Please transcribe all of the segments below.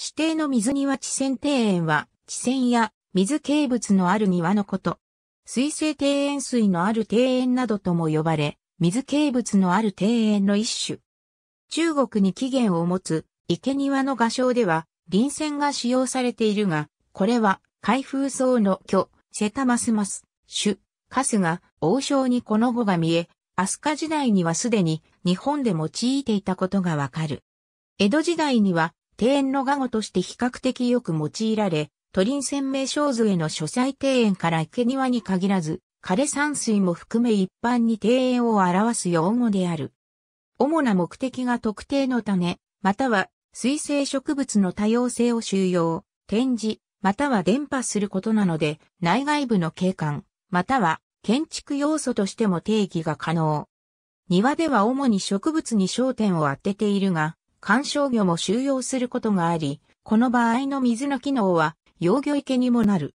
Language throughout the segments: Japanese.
指定の水庭地泉庭園は、地泉や水形物のある庭のこと。水性庭園水のある庭園などとも呼ばれ、水形物のある庭園の一種。中国に起源を持つ池庭の画商では、臨泉が使用されているが、これは、開封層の巨、瀬田ますます、種、カスが、王将にこの語が見え、飛鳥時代にはすでに日本で用いていたことがわかる。江戸時代には庭園の画語として比較的よく用いられ、都林鮮明小図への書斎庭園から池庭に限らず、枯山水も含め一般に庭園を表す用語である。主な目的が特定の種、または水生植物の多様性を収容、展示、または伝播することなので、内外部の景観、または建築要素としても定義が可能。庭では主に植物に焦点を当てているが、観賞魚も収容することがあり、この場合の水の機能は養魚池にもなる。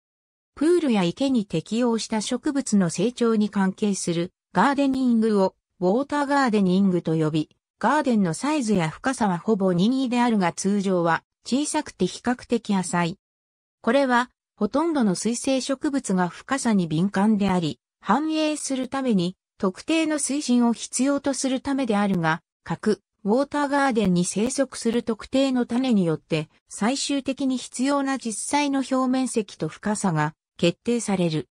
プールや池に適応した植物の成長に関係するガーデニングをウォーターガーデニングと呼び、ガーデンのサイズや深さはほぼ任意であるが通常は小さくて比較的浅い。これはほとんどの水生植物が深さに敏感であり、繁栄するために特定の水深を必要とするためであるが、核、ウォーターガーデンに生息する特定の種によって最終的に必要な実際の表面積と深さが決定される。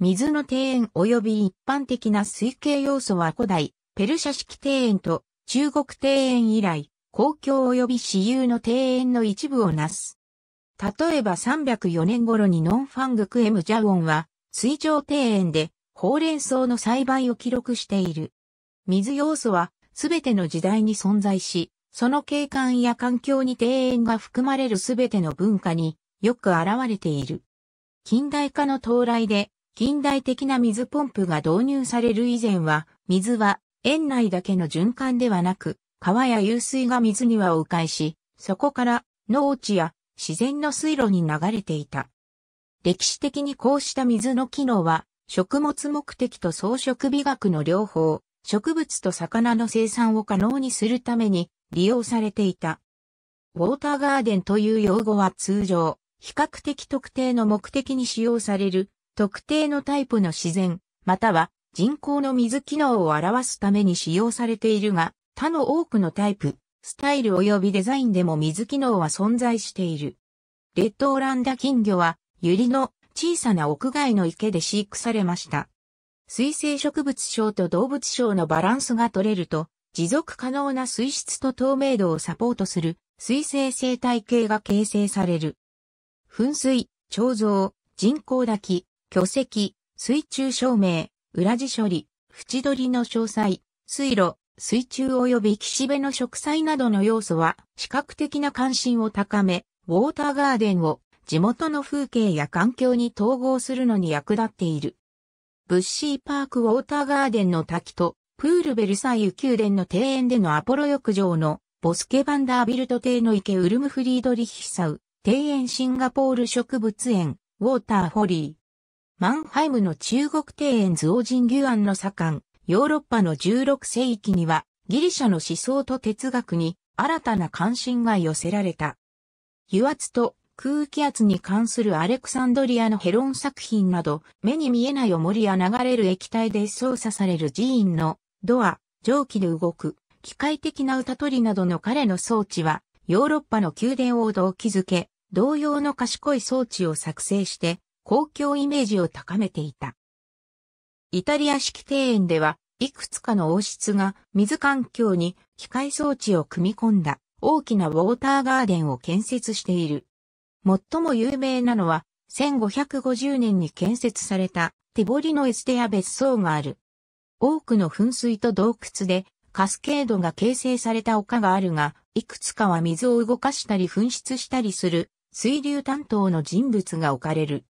水の庭園及び一般的な水系要素は古代、ペルシャ式庭園と中国庭園以来、公共及び私有の庭園の一部をなす。例えば304年頃にノンファングクエムジャウォンは水上庭園でほうれん草の栽培を記録している。水要素はすべての時代に存在し、その景観や環境に庭園が含まれるすべての文化によく現れている。近代化の到来で、近代的な水ポンプが導入される以前は、水は園内だけの循環ではなく、川や湧水が水庭を迂回し、そこから農地や自然の水路に流れていた。歴史的にこうした水の機能は、食物目的と装飾美学の両方、植物と魚の生産を可能にするために利用されていた。ウォーターガーデンという用語は通常、比較的特定の目的に使用される特定のタイプの自然、または人工の水機能を表すために使用されているが、他の多くのタイプ、スタイル及びデザインでも水機能は存在している。レッドオランダ金魚は、ユリの小さな屋外の池で飼育されました。水生植物症と動物症のバランスが取れると、持続可能な水質と透明度をサポートする水生生態系が形成される。噴水、彫像、人工き、巨石、水中照明、裏地処理、縁取りの詳細、水路、水中及び岸辺の植栽などの要素は視覚的な関心を高め、ウォーターガーデンを地元の風景や環境に統合するのに役立っている。ブッシーパークウォーターガーデンの滝と、プールベルサイユ宮殿の庭園でのアポロ浴場の、ボスケバンダービルト邸の池ウルムフリードリヒサウ、庭園シンガポール植物園、ウォーターホリー。マンハイムの中国庭園ズオジンギュアンの左官、ヨーロッパの16世紀には、ギリシャの思想と哲学に新たな関心が寄せられた。油圧と空気圧に関するアレクサンドリアのヘロン作品など、目に見えない重りや流れる液体で操作される寺院のドア、蒸気で動く、機械的な歌取りなどの彼の装置は、ヨーロッパの宮殿を動機づけ、同様の賢い装置を作成して、公共イメージを高めていた。イタリア式庭園では、いくつかの王室が水環境に機械装置を組み込んだ大きなウォーターガーデンを建設している。最も有名なのは、1550年に建設されたティボリのエステや別荘がある。多くの噴水と洞窟でカスケードが形成された丘があるが、いくつかは水を動かしたり噴出したりする水流担当の人物が置かれる。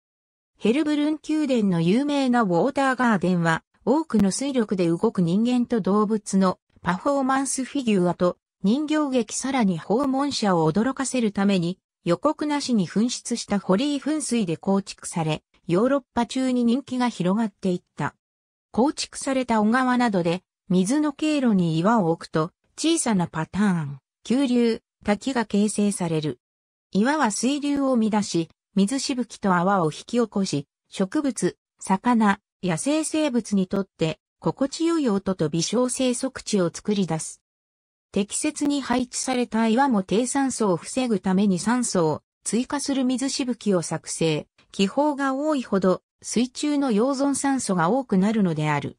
ヘルブルン宮殿の有名なウォーターガーデンは、多くの水力で動く人間と動物のパフォーマンスフィギュアと人形劇さらに訪問者を驚かせるために予告なしに噴出したホリー噴水で構築され、ヨーロッパ中に人気が広がっていった。構築された小川などで、水の経路に岩を置くと、小さなパターン、急流、滝が形成される。岩は水流を乱し、水しぶきと泡を引き起こし、植物、魚、野生生物にとって心地よい音と微小生息地を作り出す。適切に配置された岩も低酸素を防ぐために酸素を追加する水しぶきを作成。気泡が多いほど水中の溶存酸素が多くなるのである。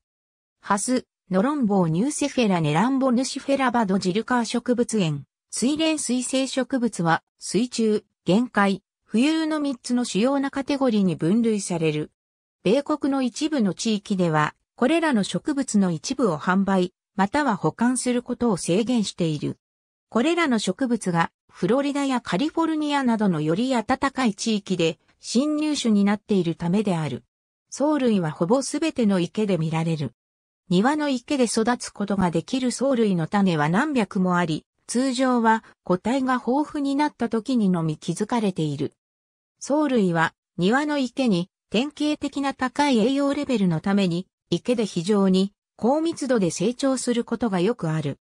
ハス、ノロンボウニューセフェラネランボヌシフェラバドジルカー植物園、水蓮水生植物は水中、限界、浮遊の3つの主要なカテゴリーに分類される。米国の一部の地域では、これらの植物の一部を販売、または保管することを制限している。これらの植物がフロリダやカリフォルニアなどのより暖かい地域で侵入種になっているためである。藻類はほぼすべての池で見られる。庭の池で育つことができる藻類の種は何百もあり、通常は個体が豊富になった時にのみ気づかれている。藻類は庭の池に典型的な高い栄養レベルのために池で非常に高密度で成長することがよくある。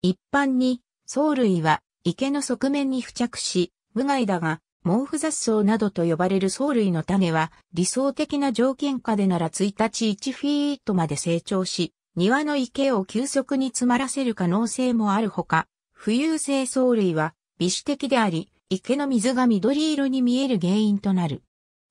一般に、藻類は池の側面に付着し、無害だが、毛布雑草などと呼ばれる藻類の種は理想的な条件下でなら1日1フィートまで成長し、庭の池を急速に詰まらせる可能性もあるほか、浮遊性藻類は微視的であり、池の水が緑色に見える原因となる。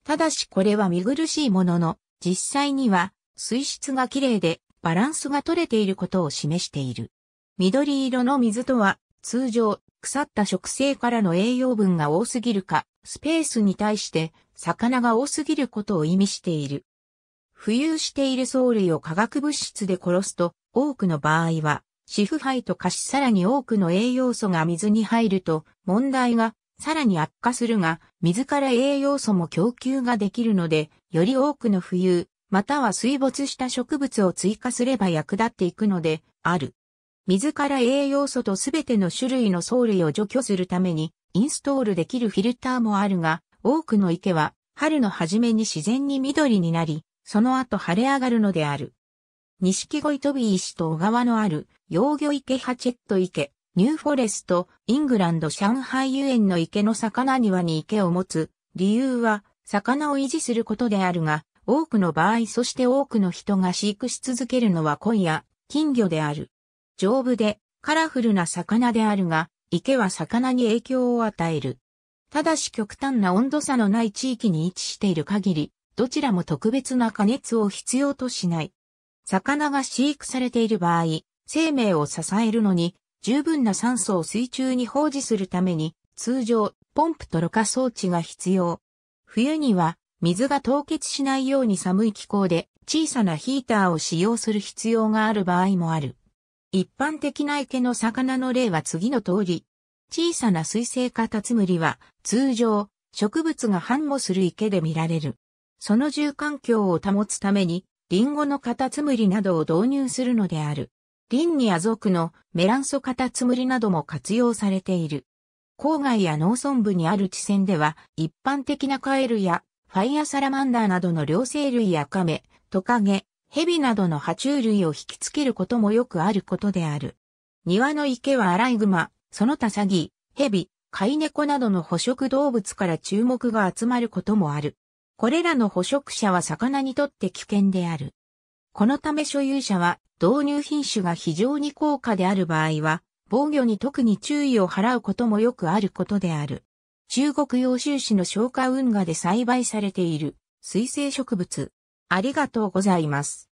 ただしこれは見苦しいものの、実際には水質がきれいでバランスが取れていることを示している。緑色の水とは、通常、腐った植生からの栄養分が多すぎるか、スペースに対して魚が多すぎることを意味している。浮遊している藻類を化学物質で殺すと、多くの場合は、死腐敗と化しさらに多くの栄養素が水に入ると、問題がさらに悪化するが、水から栄養素も供給ができるので、より多くの浮遊、または水没した植物を追加すれば役立っていくので、ある。水から栄養素とすべての種類の藻類を除去するために、インストールできるフィルターもあるが、多くの池は、春の初めに自然に緑になり、その後晴れ上がるのである。錦鯉飛び石と小川のある、幼魚池ハチェット池、ニューフォレスト、イングランド上海遊園の池の魚庭に池を持つ、理由は、魚を維持することであるが、多くの場合そして多くの人が飼育し続けるのは鯉や金魚である。丈夫でカラフルな魚であるが、池は魚に影響を与える。ただし極端な温度差のない地域に位置している限り、どちらも特別な加熱を必要としない。魚が飼育されている場合、生命を支えるのに、十分な酸素を水中に放置するために、通常、ポンプとろ過装置が必要。冬には、水が凍結しないように寒い気候で小さなヒーターを使用する必要がある場合もある。一般的な池の魚の例は次の通り。小さな水生カタツムリは通常植物が繁茂する池で見られる。その住環境を保つためにリンゴのカタツムリなどを導入するのである。リンニア属のメランソカタツムリなども活用されている。郊外や農村部にある地線では一般的なカエルやファイアサラマンダーなどの両生類やカメ、トカゲ、蛇などの爬虫類を引きつけることもよくあることである。庭の池はアライグマ、その他サギ、蛇、飼い猫などの捕食動物から注目が集まることもある。これらの捕食者は魚にとって危険である。このため所有者は導入品種が非常に高価である場合は、防御に特に注意を払うこともよくあることである。中国揚州市の消化運河で栽培されている水生植物。ありがとうございます。